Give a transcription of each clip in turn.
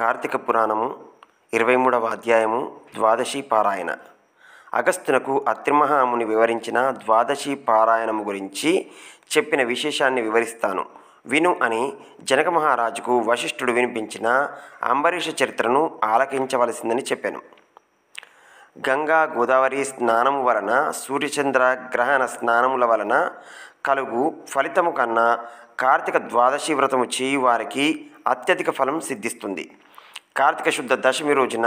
కార్తీక పురాణము ఇరవై మూడవ అధ్యాయము ద్వాదశి పారాయణ అగస్త్యునకు అత్రిమహాముని వివరించిన ద్వాదశి పారాయణము గురించి చెప్పిన విశేషాన్ని వివరిస్తాను విను అని జనక మహారాజుకు వశిష్ఠుడు వినిపించిన అంబరీష చరిత్రను ఆలకించవలసిందని చెప్పాను గంగా గోదావరి స్నానము వలన సూర్యచంద్ర గ్రహణ స్నానముల వలన కలుగు ఫలితము కన్నా కార్తీక ద్వాదశి వ్రతము చేయువారికి అత్యధిక ఫలం సిద్ధిస్తుంది కార్తీక శుద్ధ దశమి రోజున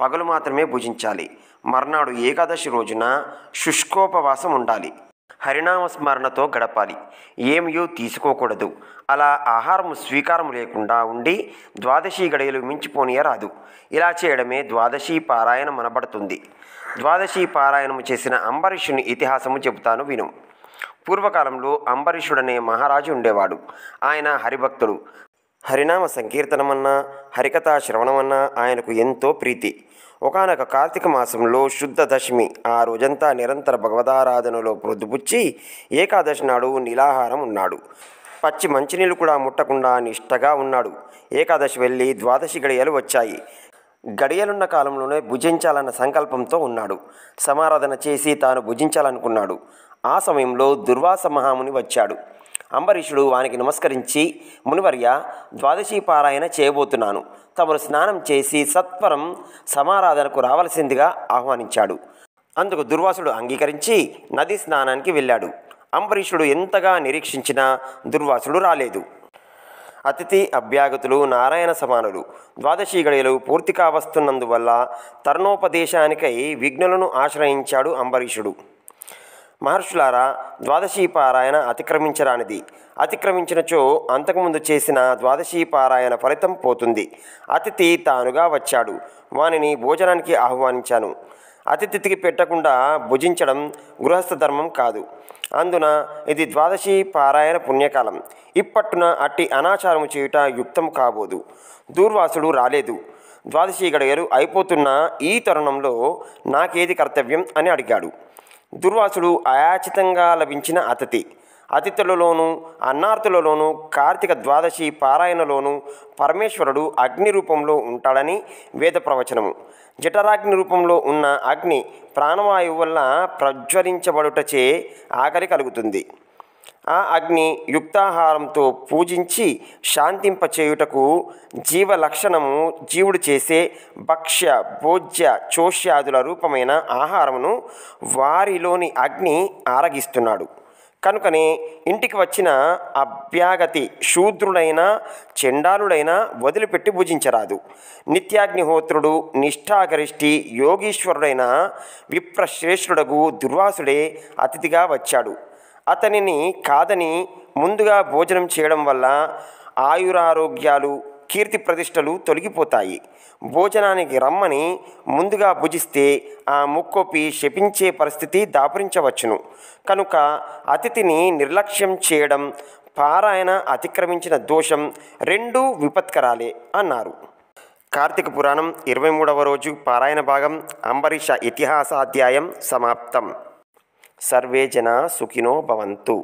పగలు మాత్రమే భుజించాలి మర్నాడు ఏకాదశి రోజున శుష్కోపవాసం ఉండాలి హరినామ స్మరణతో గడపాలి ఏమియో తీసుకోకూడదు అలా ఆహారం స్వీకారం లేకుండా ఉండి ద్వాదశి గడియలు మించిపోనియరాదు ఇలా చేయడమే ద్వాదశి పారాయణం అనబడుతుంది ద్వాదశి పారాయణము చేసిన అంబరీషుని ఇతిహాసము చెబుతాను విను పూర్వకాలంలో అంబరీషుడనే మహారాజు ఉండేవాడు ఆయన హరిభక్తుడు హరినామ సంకీర్తనమన్నా హరికథా శ్రవణమన్నా ఆయనకు ఎంతో ప్రీతి ఒకనొక కార్తీక మాసంలో శుద్ధ దశమి ఆ రోజంతా నిరంతర భగవదారాధనలో ప్రొద్దుపుచ్చి ఏకాదశి నాడు నీలాహారం ఉన్నాడు పచ్చి మంచినీళ్ళు కూడా ముట్టకుండా నిష్టగా ఉన్నాడు ఏకాదశి వెళ్ళి ద్వాదశి గడియలు వచ్చాయి గడియలున్న కాలంలోనే భుజించాలన్న సంకల్పంతో ఉన్నాడు సమారాధన చేసి తాను భుజించాలనుకున్నాడు ఆ సమయంలో దుర్వాస మహాముని వచ్చాడు అంబరీషుడు వానికి నమస్కరించి మునివర్య ద్వాదశీ పారాయణ చేయబోతున్నాను తమను స్నానం చేసి సత్వరం సమారాధనకు రావలసిందిగా ఆహ్వానించాడు అందుకు దుర్వాసుడు అంగీకరించి నది స్నానానికి వెళ్ళాడు అంబరీషుడు ఎంతగా నిరీక్షించినా దుర్వాసుడు రాలేదు అతిథి అభ్యాగతులు నారాయణ సమానులు ద్వాదశీ గడియలు పూర్తి కావస్తున్నందువల్ల తరుణోపదేశానికై విఘ్నులను ఆశ్రయించాడు అంబరీషుడు మహర్షులారా ద్వాదశీ పారాయణ అతిక్రమించరానిది అతిక్రమించినచో అంతకుముందు చేసిన ద్వాదశీ పారాయణ ఫలితం పోతుంది అతిథి తానుగా వచ్చాడు వానిని భోజనానికి ఆహ్వానించాను అతిథికి పెట్టకుండా భుజించడం గృహస్థ ధర్మం కాదు అందున ఇది ద్వాదశి పారాయణ పుణ్యకాలం ఇప్పట్టున అట్టి అనాచారము చేయుట యుక్తం కాబోదు దూర్వాసుడు రాలేదు ద్వాదశి గడయలు అయిపోతున్న ఈ తరుణంలో నాకేది కర్తవ్యం అని అడిగాడు దుర్వాసుడు అయాచితంగా లభించిన అతిథి అతిథులలోనూ అన్నార్థులలోనూ కార్తీక ద్వాదశి పారాయణలోనూ పరమేశ్వరుడు అగ్ని రూపంలో ఉంటాడని వేద ప్రవచనము జఠరాగ్ని రూపంలో ఉన్న అగ్ని ప్రాణవాయువు వల్ల ప్రజ్వలించబడుటచే ఆకలి కలుగుతుంది ఆ అగ్ని యుక్తాహారంతో పూజించి శాంతింపచేయుటకు జీవ లక్షణము జీవుడు చేసే భక్ష్య భోజ్య చోష్యాదుల రూపమైన ఆహారమును వారిలోని అగ్ని ఆరగిస్తున్నాడు కనుకనే ఇంటికి వచ్చిన అభ్యాగతి శూద్రుడైనా చెండాలుడైనా వదిలిపెట్టి భుజించరాదు నిత్యాగ్నిహోత్రుడు నిష్ఠాగరిష్ఠి యోగీశ్వరుడైన విప్రశ్రేష్ఠుడగు దుర్వాసుడే అతిథిగా వచ్చాడు అతనిని కాదని ముందుగా భోజనం చేయడం వల్ల ఆయురారోగ్యాలు కీర్తి ప్రతిష్టలు తొలగిపోతాయి భోజనానికి రమ్మని ముందుగా భుజిస్తే ఆ ముక్కొప్పి శపించే పరిస్థితి దాపురించవచ్చును కనుక అతిథిని నిర్లక్ష్యం చేయడం పారాయణ అతిక్రమించిన దోషం రెండూ విపత్కరాలే అన్నారు కార్తీక పురాణం ఇరవై మూడవ రోజు పారాయణ భాగం అంబరీష ఇతిహాసాధ్యాయం సమాప్తం सर्वे जना सुखिनो भवन्तु